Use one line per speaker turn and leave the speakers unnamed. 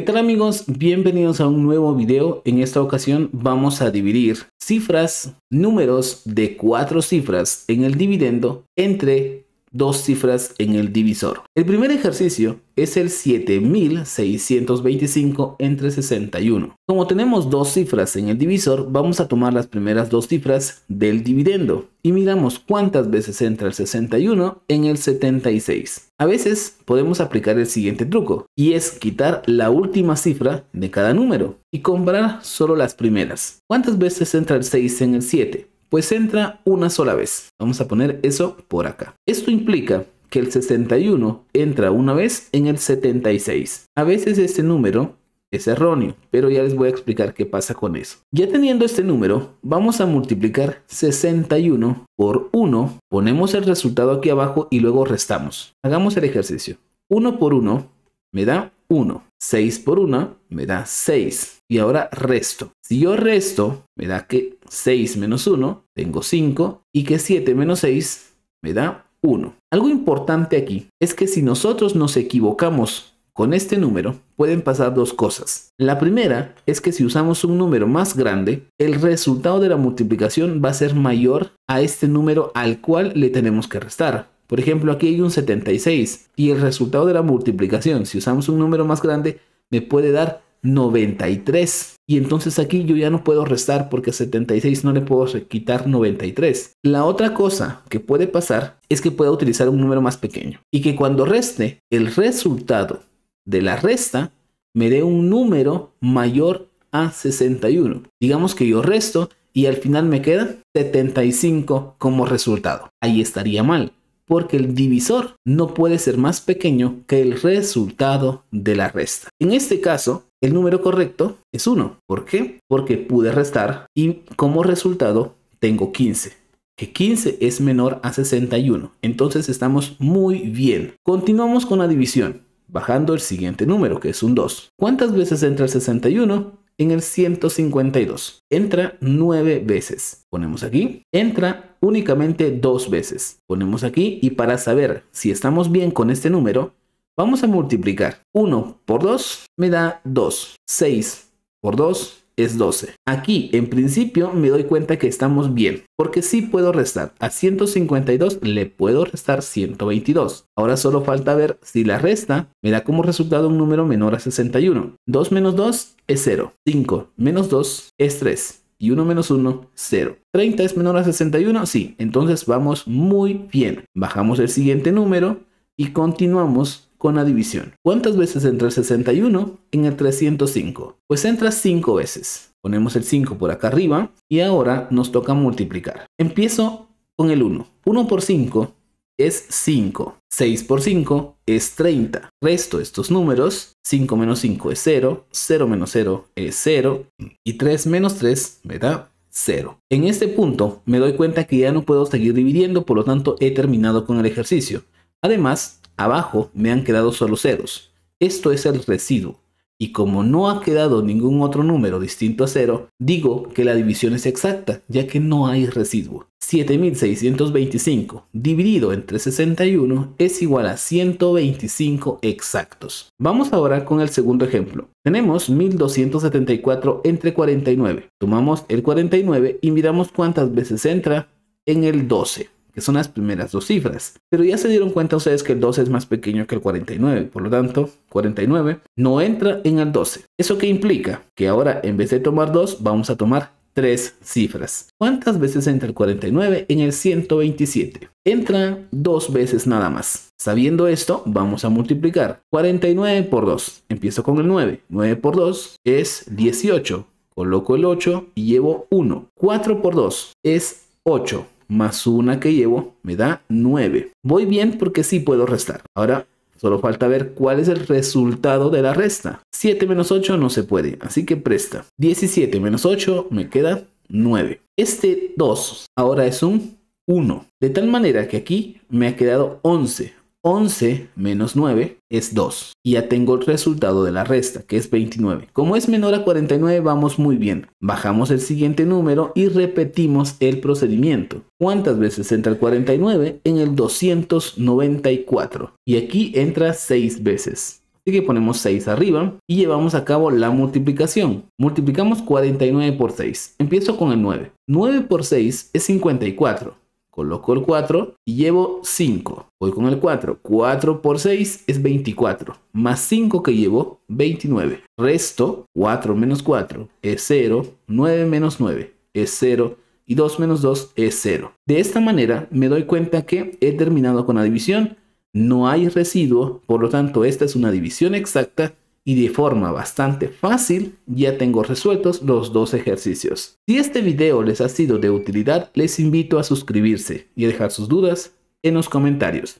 ¿Qué tal amigos? Bienvenidos a un nuevo video. En esta ocasión vamos a dividir cifras, números de cuatro cifras en el dividendo entre dos cifras en el divisor. El primer ejercicio es el 7625 entre 61. Como tenemos dos cifras en el divisor, vamos a tomar las primeras dos cifras del dividendo y miramos cuántas veces entra el 61 en el 76. A veces podemos aplicar el siguiente truco, y es quitar la última cifra de cada número y comprar solo las primeras. ¿Cuántas veces entra el 6 en el 7? Pues entra una sola vez. Vamos a poner eso por acá. Esto implica que el 61 entra una vez en el 76. A veces este número es erróneo, pero ya les voy a explicar qué pasa con eso. Ya teniendo este número, vamos a multiplicar 61 por 1, ponemos el resultado aquí abajo y luego restamos. Hagamos el ejercicio. 1 por 1 me da 1. 6 por 1 me da 6. Y ahora resto. Si yo resto, me da que 6 menos 1, tengo 5. Y que 7 menos 6 me da 1. Algo importante aquí es que si nosotros nos equivocamos con este número pueden pasar dos cosas. La primera es que si usamos un número más grande, el resultado de la multiplicación va a ser mayor a este número al cual le tenemos que restar. Por ejemplo, aquí hay un 76 y el resultado de la multiplicación, si usamos un número más grande, me puede dar 93. Y entonces aquí yo ya no puedo restar porque 76 no le puedo quitar 93. La otra cosa que puede pasar es que pueda utilizar un número más pequeño y que cuando reste el resultado de la resta me dé un número mayor a 61. Digamos que yo resto y al final me queda 75 como resultado. Ahí estaría mal, porque el divisor no puede ser más pequeño que el resultado de la resta. En este caso, el número correcto es 1. ¿Por qué? Porque pude restar y como resultado tengo 15 que 15 es menor a 61. Entonces estamos muy bien. Continuamos con la división bajando el siguiente número, que es un 2. ¿Cuántas veces entra el 61? En el 152. Entra 9 veces. Ponemos aquí. Entra únicamente 2 veces. Ponemos aquí y para saber si estamos bien con este número, vamos a multiplicar 1 por 2 me da 2. 6 por 2 es 12. Aquí, en principio, me doy cuenta que estamos bien, porque si puedo restar. A 152 le puedo restar 122. Ahora solo falta ver si la resta me da como resultado un número menor a 61. 2 menos 2 es 0. 5 menos 2 es 3 y 1 menos 1, 0. 30 es menor a 61, sí. Entonces vamos muy bien. Bajamos el siguiente número y continuamos con la división. ¿Cuántas veces entra el 61 en el 305? Pues entra 5 veces. Ponemos el 5 por acá arriba y ahora nos toca multiplicar. Empiezo con el 1. 1 por 5 es 5. 6 por 5 es 30. Resto estos números. 5 menos 5 es 0. 0 menos 0 es 0. Y 3 menos 3 me da 0. En este punto me doy cuenta que ya no puedo seguir dividiendo, por lo tanto he terminado con el ejercicio. Además, Abajo me han quedado solo ceros. Esto es el residuo. Y como no ha quedado ningún otro número distinto a cero, digo que la división es exacta, ya que no hay residuo. 7625 dividido entre 61 es igual a 125 exactos. Vamos ahora con el segundo ejemplo. Tenemos 1274 entre 49. Tomamos el 49 y miramos cuántas veces entra en el 12 que son las primeras dos cifras. Pero ya se dieron cuenta ustedes que el 12 es más pequeño que el 49, por lo tanto, 49 no entra en el 12. ¿Eso qué implica? Que ahora en vez de tomar 2, vamos a tomar 3 cifras. ¿Cuántas veces entra el 49 en el 127? Entra dos veces nada más. Sabiendo esto, vamos a multiplicar 49 por 2. Empiezo con el 9. 9 por 2 es 18. Coloco el 8 y llevo 1. 4 por 2 es 8 más una que llevo me da 9. Voy bien porque sí puedo restar. Ahora Solo falta ver cuál es el resultado de la resta. 7 menos 8 no se puede, así que presta. 17 menos 8 me queda 9. Este 2 ahora es un 1. De tal manera que aquí me ha quedado 11. 11 menos 9 es 2. Y ya tengo el resultado de la resta, que es 29. Como es menor a 49, vamos muy bien. Bajamos el siguiente número y repetimos el procedimiento. ¿Cuántas veces entra el 49? En el 294. Y aquí entra 6 veces. Así que ponemos 6 arriba y llevamos a cabo la multiplicación. Multiplicamos 49 por 6. Empiezo con el 9. 9 por 6 es 54 coloco el 4 y llevo 5. Voy con el 4. 4 por 6 es 24, más 5 que llevo, 29. Resto, 4 menos 4 es 0, 9 menos 9 es 0 y 2 menos 2 es 0. De esta manera me doy cuenta que he terminado con la división, no hay residuo, por lo tanto esta es una división exacta y de forma bastante fácil ya tengo resueltos los dos ejercicios. Si este video les ha sido de utilidad, les invito a suscribirse y a dejar sus dudas en los comentarios.